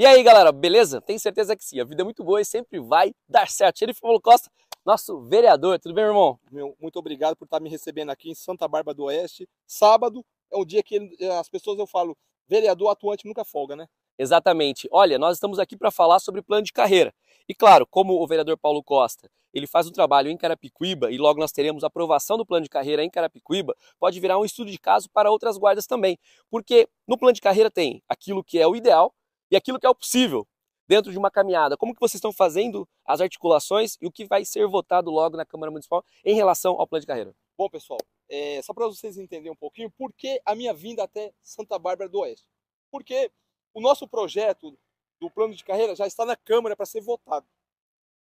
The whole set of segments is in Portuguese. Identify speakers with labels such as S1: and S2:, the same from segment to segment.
S1: E aí, galera, beleza? Tenho certeza que sim. A vida é muito boa e sempre vai dar certo. Ele falou Costa, nosso vereador. Tudo bem, meu irmão? Meu, muito obrigado por estar me recebendo aqui em Santa Bárbara do Oeste.
S2: Sábado é um dia que eh, as pessoas eu falo, vereador atuante nunca folga, né?
S1: Exatamente. Olha, nós estamos aqui para falar sobre plano de carreira. E claro, como o vereador Paulo Costa, ele faz um trabalho em Carapicuíba e logo nós teremos aprovação do plano de carreira em Carapicuíba, pode virar um estudo de caso para outras guardas também. Porque no plano de carreira tem aquilo que é o ideal e aquilo que é o possível dentro de uma caminhada. Como que vocês estão fazendo as articulações e o que vai ser votado logo na Câmara Municipal em relação ao plano de carreira?
S2: Bom, pessoal, é, só para vocês entenderem um pouquinho por que a minha vinda até Santa Bárbara do Oeste. Porque o nosso projeto do plano de carreira já está na Câmara para ser votado.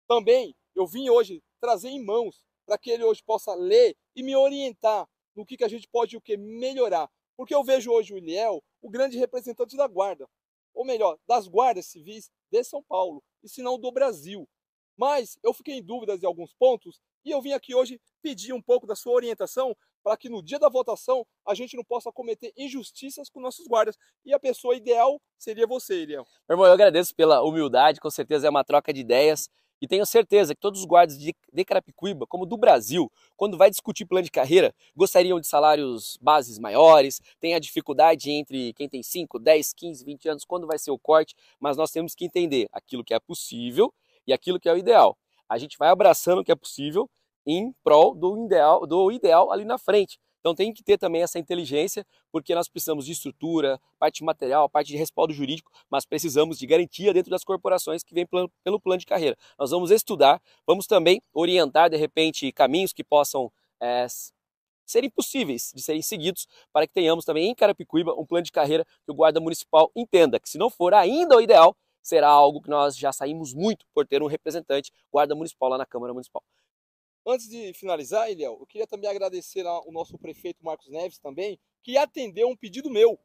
S2: Também eu vim hoje trazer em mãos para que ele hoje possa ler e me orientar no que, que a gente pode o que melhorar. Porque eu vejo hoje o Iliel o grande representante da guarda ou melhor, das guardas civis de São Paulo, e se não do Brasil. Mas eu fiquei em dúvidas em alguns pontos e eu vim aqui hoje pedir um pouco da sua orientação para que no dia da votação a gente não possa cometer injustiças com nossos guardas. E a pessoa ideal seria você, Eliel.
S1: irmão, eu agradeço pela humildade, com certeza é uma troca de ideias. E tenho certeza que todos os guardas de, de Carapicuíba, como do Brasil, quando vai discutir plano de carreira, gostariam de salários bases maiores, tem a dificuldade entre quem tem 5, 10, 15, 20 anos, quando vai ser o corte, mas nós temos que entender aquilo que é possível e aquilo que é o ideal. A gente vai abraçando o que é possível em prol do ideal, do ideal ali na frente. Então tem que ter também essa inteligência, porque nós precisamos de estrutura, parte material, parte de respaldo jurídico, mas precisamos de garantia dentro das corporações que vem pelo plano de carreira. Nós vamos estudar, vamos também orientar, de repente, caminhos que possam é, eh, serem possíveis de serem seguidos para que tenhamos também em Carapicuíba um plano de carreira que o guarda municipal entenda que se não for ainda o ideal, será algo que nós já saímos muito por ter um representante guarda municipal lá na Câmara Municipal.
S2: Antes de finalizar, Eliel, eu queria também agradecer ao nosso prefeito Marcos Neves também, que atendeu um pedido meu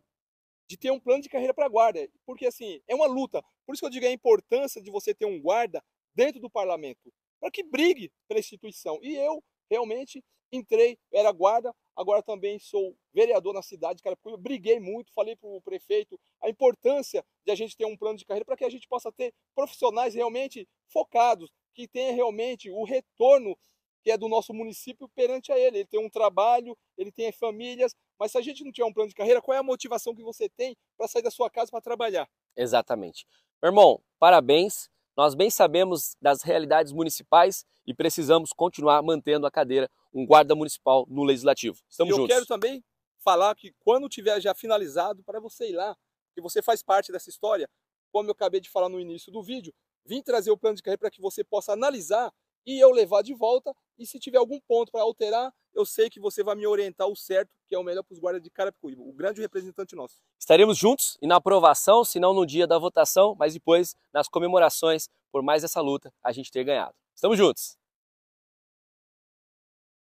S2: de ter um plano de carreira para guarda, porque assim, é uma luta. Por isso que eu digo a importância de você ter um guarda dentro do parlamento, para que brigue pela instituição. E eu realmente entrei, era guarda, agora também sou vereador na cidade, cara, eu briguei muito, falei para o prefeito a importância de a gente ter um plano de carreira para que a gente possa ter profissionais realmente focados, que tenha realmente o retorno que é do nosso município perante a ele. Ele tem um trabalho, ele tem famílias, mas se a gente não tiver um plano de carreira, qual é a motivação que você tem para sair da sua casa para trabalhar?
S1: Exatamente. Meu irmão, parabéns. Nós bem sabemos das realidades municipais e precisamos continuar mantendo a cadeira um guarda municipal no legislativo. Estamos Eu juntos. Eu quero
S2: também falar que quando tiver já finalizado para você ir lá, que você faz parte dessa história, como eu acabei de falar no início do vídeo, vim trazer o plano de carreira para que você possa analisar e eu levar de volta. E se tiver algum ponto para alterar, eu sei que você vai me orientar o certo, que é o melhor para os guardas de Carapicuíba, o grande representante nosso.
S1: Estaremos juntos e na aprovação, se não no dia da votação, mas depois nas comemorações por mais essa luta a gente ter ganhado. Estamos juntos!